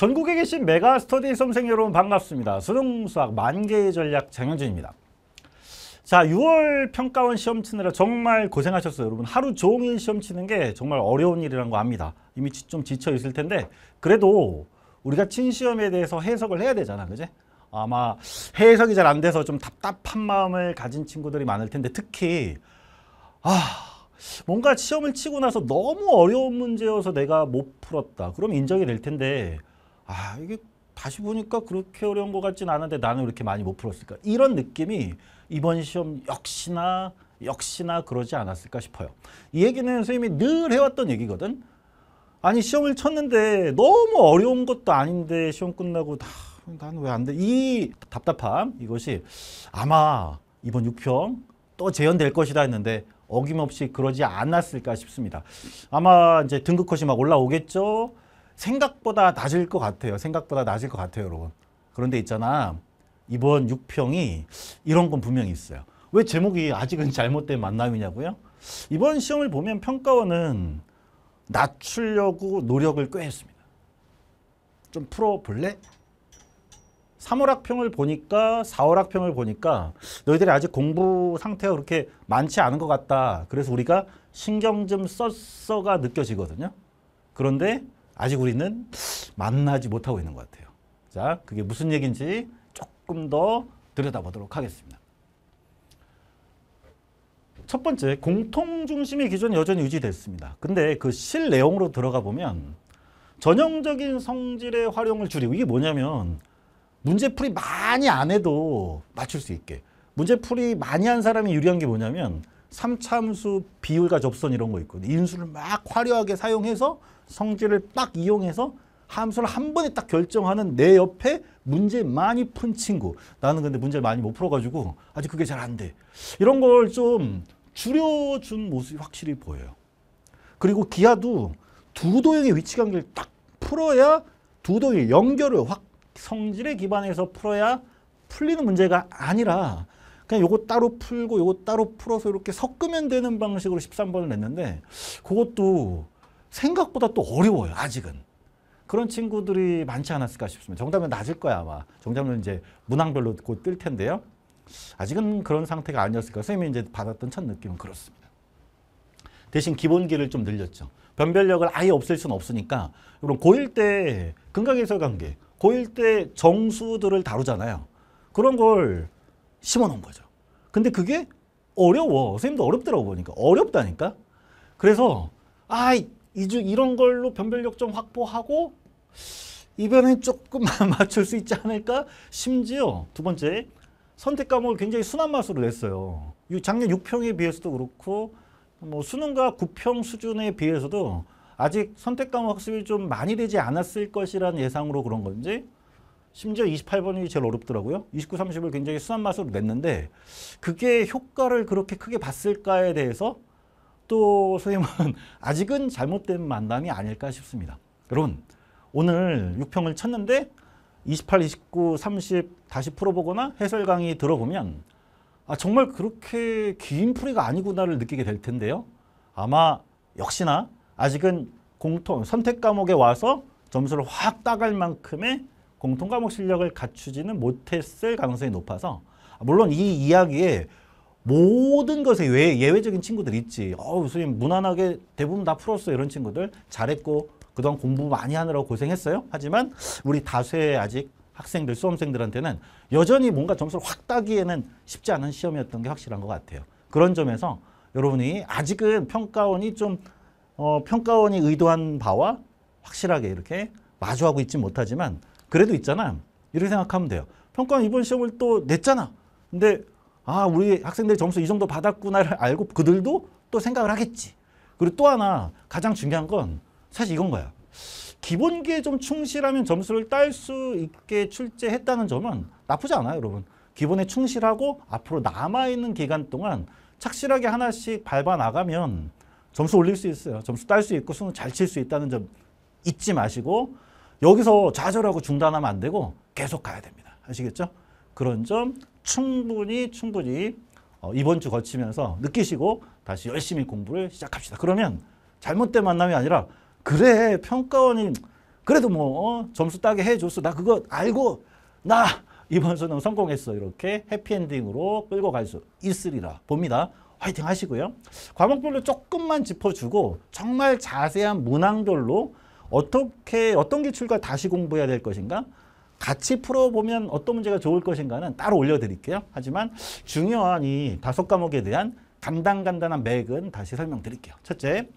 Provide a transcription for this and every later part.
전국에 계신 메가스터디 선생 여러분 반갑습니다. 수능수학 만개의 전략 장현준입니다. 자 6월 평가원 시험 치느라 정말 고생하셨어요. 여러분 하루 종일 시험 치는 게 정말 어려운 일이라는 거 압니다. 이미 좀 지쳐 있을 텐데 그래도 우리가 친 시험에 대해서 해석을 해야 되잖아. 그지? 아마 해석이 잘 안 돼서 좀 답답한 마음을 가진 친구들이 많을 텐데 특히 아 뭔가 시험을 치고 나서 너무 어려운 문제여서 내가 못 풀었다. 그럼 인정이 될 텐데 아 이게 다시 보니까 그렇게 어려운 것 같진 않은데 나는 이렇게 많이 못 풀었을까 이런 느낌이 이번 시험 역시나 역시나 그러지 않았을까 싶어요. 이 얘기는 선생님이 늘 해왔던 얘기거든. 아니 시험을 쳤는데 너무 어려운 것도 아닌데 시험 끝나고 나는 왜안 돼? 이 답답함 이것이 아마 이번 6평 또 재연될 것이다 했는데 어김없이 그러지 않았을까 싶습니다. 아마 이제 등급컷이 막 올라오겠죠. 생각보다 낮을 것 같아요. 생각보다 낮을 것 같아요, 여러분. 그런데 있잖아. 이번 6평이 이런 건 분명히 있어요. 왜 제목이 아직은 잘못된 만남이냐고요? 이번 시험을 보면 평가원은 낮추려고 노력을 꽤 했습니다. 좀 풀어볼래? 3월 학평을 보니까 4월 학평을 보니까 너희들이 아직 공부 상태가 그렇게 많지 않은 것 같다. 그래서 우리가 신경 좀 썼어가 느껴지거든요. 그런데 아직 우리는 만나지 못하고 있는 것 같아요. 자, 그게 무슨 얘기인지 조금 더 들여다보도록 하겠습니다. 첫 번째, 공통 중심의 기존 여전히 유지됐습니다. 근데 그 실 내용으로 들어가 보면 전형적인 성질의 활용을 줄이고 이게 뭐냐면 문제풀이 많이 안 해도 맞출 수 있게 문제풀이 많이 한 사람이 유리한 게 뭐냐면 삼참수 비율과 접선 이런 거 있거든요. 인수를 막 화려하게 사용해서 성질을 딱 이용해서 함수를 한 번에 딱 결정하는 내 옆에 문제 많이 푼 친구. 나는 근데 문제를 많이 못 풀어가지고 아직 그게 잘 안 돼. 이런 걸 좀 줄여준 모습이 확실히 보여요. 그리고 기아도 두 도형의 위치관계를 딱 풀어야 두 도형의 연결을 확 성질에 기반해서 풀어야 풀리는 문제가 아니라 그냥 요거 따로 풀고 요거 따로 풀어서 이렇게 섞으면 되는 방식으로 13번을 냈는데 그것도 생각보다 또 어려워요. 아직은. 그런 친구들이 많지 않았을까 싶습니다. 정답은 낮을 거야 아마. 정답은 이제 문항별로 곧 뜰 텐데요. 아직은 그런 상태가 아니었을까. 선생님이 이제 받았던 첫 느낌은 그렇습니다. 대신 기본기를 좀 늘렸죠. 변별력을 아예 없앨 수는 없으니까 그럼 고1 때근강해설 관계, 고1 때 정수들을 다루잖아요. 그런 걸 심어놓은 거죠. 근데 그게 어려워. 선생님도 어렵더라고 보니까. 어렵다니까. 그래서 아 이주 이런 걸로 변별력 좀 확보하고 이번에 조금만 맞출 수 있지 않을까? 심지어 두 번째 선택 과목을 굉장히 순한 맛으로 냈어요. 작년 6평에 비해서도 그렇고 뭐 수능과 9평 수준에 비해서도 아직 선택 과목 학습이 좀 많이 되지 않았을 것이라는 예상으로 그런 건지 심지어 28번이 제일 어렵더라고요. 29, 30을 굉장히 순한 맛으로 냈는데 그게 효과를 그렇게 크게 봤을까에 대해서 또 선생님은 아직은 잘못된 만남이 아닐까 싶습니다. 여러분 오늘 6평을 쳤는데 28, 29, 30 다시 풀어보거나 해설 강의 들어보면 아, 정말 그렇게 긴 풀이가 아니구나를 느끼게 될 텐데요. 아마 역시나 아직은 공통 선택 과목에 와서 점수를 확 따갈 만큼의 공통 과목 실력을 갖추지는 못했을 가능성이 높아서 물론 이 이야기에 모든 것에 외, 예외적인 친구들 있지. 어우, 선생님 무난하게 대부분 다 풀었어요. 이런 친구들 잘했고 그동안 공부 많이 하느라고 고생했어요. 하지만 우리 다수의 아직 학생들, 수험생들한테는 여전히 뭔가 점수를 확 따기에는 쉽지 않은 시험이었던 게 확실한 것 같아요. 그런 점에서 여러분이 아직은 평가원이 좀 어, 평가원이 의도한 바와 확실하게 이렇게 마주하고 있지 못하지만 그래도 있잖아. 이렇게 생각하면 돼요. 평가원 이번 시험을 또 냈잖아. 근데 아 우리 학생들 점수 이 정도 받았구나를 알고 그들도 또 생각을 하겠지. 그리고 또 하나 가장 중요한 건 사실 이건 거야. 기본기에 좀 충실하면 점수를 딸 수 있게 출제했다는 점은 나쁘지 않아요, 여러분. 기본에 충실하고 앞으로 남아있는 기간 동안 착실하게 하나씩 밟아 나가면 점수 올릴 수 있어요. 점수 딸 수 있고 수능 잘 칠 수 있다는 점 잊지 마시고 여기서 좌절하고 중단하면 안 되고 계속 가야 됩니다. 아시겠죠? 그런 점 충분히 충분히 어, 이번 주 거치면서 느끼시고 다시 열심히 공부를 시작합시다. 그러면 잘못된 만남이 아니라 그래 평가원이 그래도 뭐 어, 점수 따게 해줬어. 나 그거 알고 나 이번 수능 성공했어. 이렇게 해피엔딩으로 끌고 갈 수 있으리라 봅니다. 화이팅 하시고요. 과목별로 조금만 짚어주고 정말 자세한 문항별로 어떻게 어떤 기출과 다시 공부해야 될 것인가? 같이 풀어보면 어떤 문제가 좋을 것인가는 따로 올려드릴게요. 하지만 중요한 이 다섯 과목에 대한 간단간단한 맥은 다시 설명드릴게요. 첫째,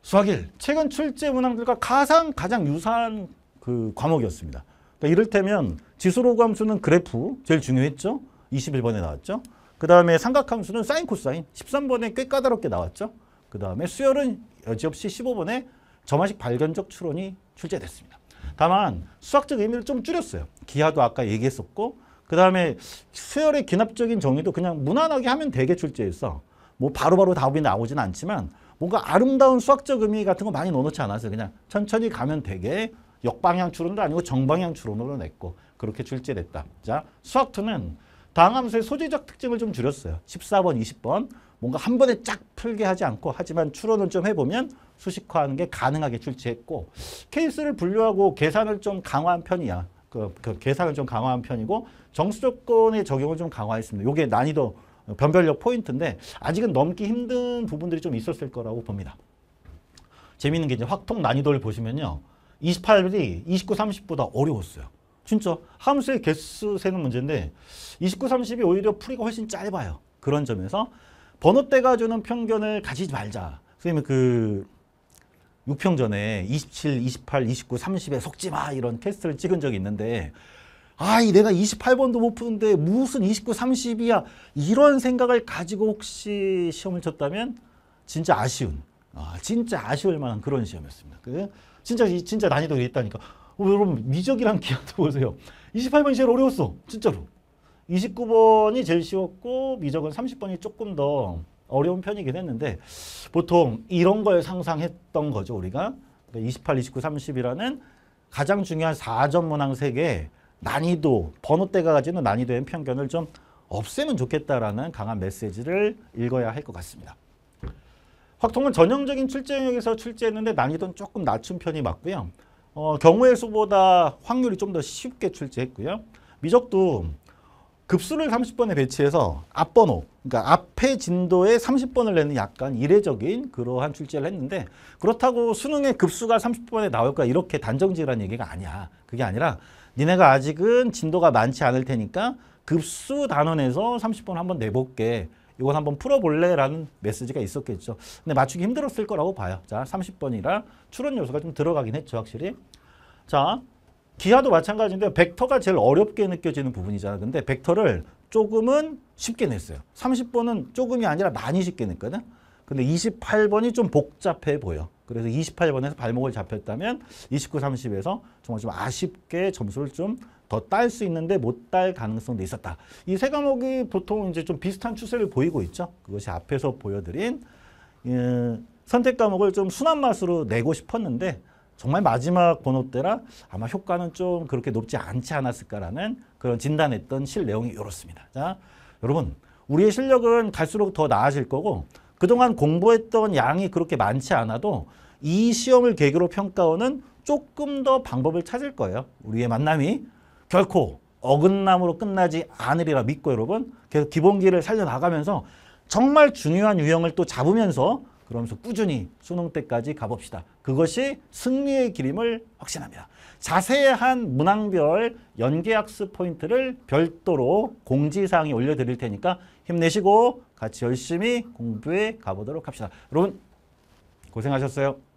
수학 1. 최근 출제 문항들과 가장 가장 유사한 그 과목이었습니다. 그러니까 이를테면 지수로감수는 그래프 제일 중요했죠. 21번에 나왔죠. 그 다음에 삼각함수는 사인 코사인 13번에 꽤 까다롭게 나왔죠. 그 다음에 수열은 여지없이 15번에 점화식 발견적 추론이 출제됐습니다. 다만 수학적 의미를 좀 줄였어요. 기하도 아까 얘기했었고 그 다음에 수열의 귀납적인 정의도 그냥 무난하게 하면 되게 출제해서 뭐 바로바로 답이 나오진 않지만 뭔가 아름다운 수학적 의미 같은 거 많이 넣어놓지 않았어 그냥 천천히 가면 되게 역방향 추론도 아니고 정방향 추론으로 냈고 그렇게 출제됐다. 자, 수학2는 당함수의 소재적 특징을 좀 줄였어요. 14번, 20번 뭔가 한 번에 쫙 풀게 하지 않고 하지만 추론을 좀 해보면 수식화하는 게 가능하게 출제했고 케이스를 분류하고 계산을 좀 강화한 편이야. 그, 그 계산을 좀 강화한 편이고 정수 조건의 적용을 좀 강화했습니다. 이게 난이도 변별력 포인트인데 아직은 넘기 힘든 부분들이 좀 있었을 거라고 봅니다. 재밌는 게 이제 확통 난이도를 보시면요. 28이 29, 30보다 어려웠어요. 진짜 함수의 개수 세는 문제인데 29, 30이 오히려 풀이가 훨씬 짧아요. 그런 점에서 번호대가 주는 편견을 가지지 말자. 선생님그 6평 전에 27, 28, 29, 30에 속지 마 이런 테스트를 찍은 적이 있는데 아이 내가 28번도 못 푸는데 무슨 29, 30이야 이런 생각을 가지고 혹시 시험을 쳤다면 진짜 아쉬운 아, 진짜 아쉬울 만한 그런 시험이었습니다. 그 진짜 진짜 난이도가 있다니까 어, 여러분 미적이랑 기하도 보세요. 28번 제일 어려웠어 진짜로. 29번이 제일 쉬웠고 미적은 30번이 조금 더 어려운 편이긴 했는데 보통 이런 걸 상상했던 거죠 우리가 28, 29, 30이라는 가장 중요한 4점 문항 3개 난이도, 번호대가 가지는 난이도의 편견을 좀 없애면 좋겠다라는 강한 메시지를 읽어야 할 것 같습니다. 확통은 전형적인 출제 영역에서 출제했는데 난이도는 조금 낮춘 편이 맞고요. 어, 경우의 수보다 확률이 좀 더 쉽게 출제했고요. 미적도 급수를 30번에 배치해서 앞번호, 그러니까 앞에 진도에 30번을 내는 약간 이례적인 그러한 출제를 했는데 그렇다고 수능의 급수가 30번에 나올 까 이렇게 단정지라는 으 얘기가 아니야. 그게 아니라 니네가 아직은 진도가 많지 않을 테니까 급수 단원에서 30번 한번 내볼게. 이건 한번 풀어볼래라는 메시지가 있었겠죠. 근데 맞추기 힘들었을 거라고 봐요. 자, 30번이라 추론 요소가 좀 들어가긴 했죠, 확실히. 자, 기하도 마찬가지인데 벡터가 제일 어렵게 느껴지는 부분이잖아. 근데 벡터를 조금은 쉽게 냈어요. 30번은 조금이 아니라 많이 쉽게 냈거든. 근데 28번이 좀 복잡해 보여. 그래서 28번에서 발목을 잡혔다면 29, 30에서 정말 좀 아쉽게 점수를 좀 더 딸 수 있는데 못 딸 가능성도 있었다. 이 세 과목이 보통 이제 좀 비슷한 추세를 보이고 있죠. 그것이 앞에서 보여드린 예, 선택 과목을 좀 순한 맛으로 내고 싶었는데 정말 마지막 번호 때라 아마 효과는 좀 그렇게 높지 않지 않았을까라는 그런 진단했던 실 내용이 이렇습니다. 자, 여러분 우리의 실력은 갈수록 더 나아질 거고 그동안 공부했던 양이 그렇게 많지 않아도 이 시험을 계기로 평가원은 조금 더 방법을 찾을 거예요. 우리의 만남이 결코 어긋남으로 끝나지 않으리라 믿고 여러분 계속 기본기를 살려나가면서 정말 중요한 유형을 또 잡으면서 그러면서 꾸준히 수능 때까지 가봅시다. 그것이 승리의 길임을 확신합니다. 자세한 문항별 연계학습 포인트를 별도로 공지사항에 올려드릴 테니까 힘내시고 같이 열심히 공부해 가보도록 합시다. 여러분 고생하셨어요.